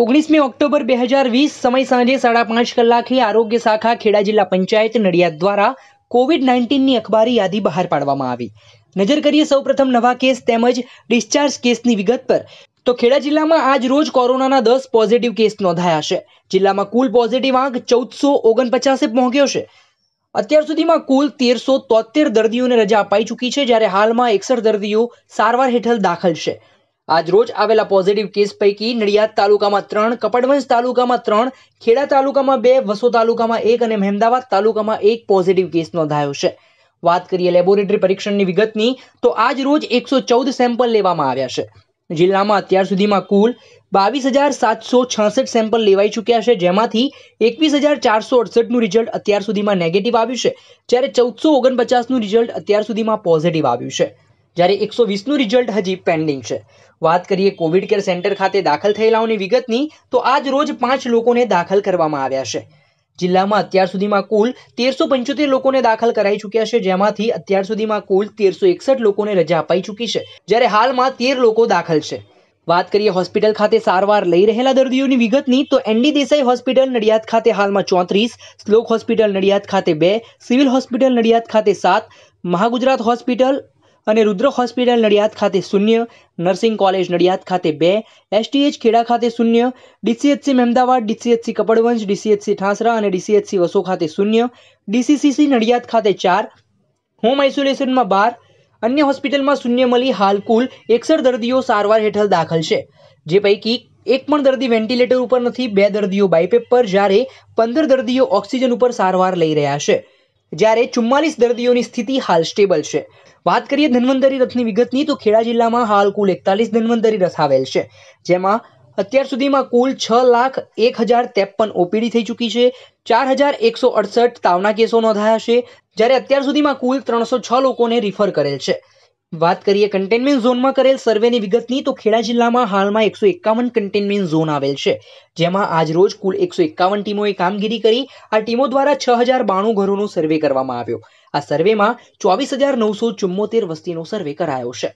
ઓગણીસમી ઓક્ટોબર બે હજાર વીસ સમય સાંજે સાડા પાંચ કલાકે આરોગ્ય શાખા ખેડા જિલ્લા પંચાયત નડિયાદ દ્વારા કોવિડ નાઇન્ટીનની અખબારી યાદી બહાર પાડવામાં આવી નજર કરીએ સૌપ્રથમ નવા કેસ તેમજ ડિસ્ચાર્જ કેસની વિગત પર તો ખેડા જિલ્લામાં આજ રોજ કોરોનાના દસ પોઝિટિવ કેસ નોંધાયા છે જિલ્લામાં કુલ પોઝિટિવ આંક ચૌદસો ઓગણપચાસે પહોંચ્યો છે અત્યાર સુધીમાં કુલ તેરસો તોતેર દર્દીઓને રજા અપાઈ ચૂકી છે જ્યારે હાલમાં એકસઠ દર્દીઓ સારવાર હેઠળ દાખલ છે આજ રોજ આવેલા પોઝિટિવ કેસ પૈકી નડિયાદ તાલુકામાં ત્રણ કપડવંશ તાલુકામાં ત્રણ ખેડા તાલુકામાં બે વસો તાલુકામાં એક અને મહેમદાવાદ તાલુકામાં એક પોઝિટિવ કેસ નોંધાયો છે વાત કરીએ લેબોરેટરી પરીક્ષણની વિગતની તો આજ રોજ એકસો ચૌદ સેમ્પલ લેવામાં આવ્યા છે જિલ્લામાં અત્યાર સુધીમાં કુલ બાવીસ હજાર સાતસો છાસઠ સેમ્પલ લેવાઈ ચૂક્યા છે જેમાંથી એકવીસ હજાર ચારસો અડસઠનું રિઝલ્ટ અત્યાર સુધીમાં નેગેટિવ આવ્યું છે જ્યારે ચૌદસો ઓગણપચાસનું રિઝલ્ટ અત્યાર સુધીમાં પોઝિટિવ આવ્યું છે જ્યારે એકસો વીસનું રિઝલ્ટ હજી પેન્ડિંગ છે વાત કરીએ કોવિડ કેર સેન્ટર ખાતે દાખલ થયેલાઓની વિગતની તો આજ રોજ પાંચ લોકોને દાખલ કરવામાં આવ્યા છે જિલ્લામાં અત્યાર સુધીમાં કુલ તેરસો પંચોતેર લોકોને દાખલ કરાઈ ચૂક્યા છે જેમાંથી અત્યાર સુધીમાં કુલ તેરસો એકસઠ લોકોને રજા અપાઈ ચૂકી છે જ્યારે હાલમાં તેર લોકો દાખલ છે વાત કરીએ હોસ્પિટલ ખાતે સારવાર લઈ રહેલા દર્દીઓની વિગતની તો એનડી દેસાઈ હોસ્પિટલ નડિયાદ ખાતે હાલમાં ચોત્રીસ સ્લોક હોસ્પિટલ નડિયાદ ખાતે બે સિવિલ હોસ્પિટલ નડિયાદ ખાતે સાત મહાગુજરાત હોસ્પિટલ અને રુદ્ર હોસ્પિટલ નડિયાદ ખાતે શૂન્ય નર્સિંગ કોલેજ નડિયાદ ખાતે બે એસટીએચ ખેડા ખાતે શૂન્ય ડીસીએચસી મહેમદાવાદ ડીસીએચસી કપડવંજ ડીસીએચસી ઠાંસરા અને ડીસીએચસી વસો ખાતે શૂન્ય ડીસીસીસી નડિયાદ ખાતે ચાર હોમ આઇસોલેશનમાં બાર અન્ય હોસ્પિટલમાં શૂન્ય મળી હાલ કુલ એકસઠ દર્દીઓ સારવાર હેઠળ દાખલ છે જે પૈકી એક પણ દર્દી વેન્ટિલેટર ઉપર નથી બે દર્દીઓ બાયપેપ પર જ્યારે પંદર દર્દીઓ ઓક્સિજન ઉપર સારવાર લઈ રહ્યા છે જ્યારે ચુમ્માલીસ દર્દીઓની સ્થિતિ હાલ સ્ટેબલ છે વાત કરીએ ધન્વંતરી રથની વિગતની તો ખેડા જિલ્લામાં હાલ કુલ એકતાલીસ ધન્વંતરી રથ આવેલ છે જેમાં અત્યાર સુધીમાં કુલ છ લાખ એક હજાર ત્રેપન ઓપીડી થઈ ચૂકી છે ચાર હજાર એકસો અડસઠ તાવના કેસો નોંધાયા છે જ્યારે અત્યાર સુધીમાં કુલ ત્રણસો છ લોકોને રિફર કરેલ છે વાત કરીએ કન્ટેનમેન્ટ ઝોનમાં કરેલ સર્વેની વિગતની તો ખેડા જિલ્લામાં હાલમાં એકસો એકાવન કન્ટેનમેન્ટ ઝોન આવેલ છે જેમાં આજ રોજ કુલ એકસો એકાવન ટીમોએ કામગીરી કરી આ ટીમો દ્વારા છ હજાર બાણું ઘરોનો સર્વે કરવામાં આવ્યો આ સર્વેમાં ચોવીસ હજાર નવસો ચુમ્મોતેર વસ્તીનો સર્વે કરાયો છે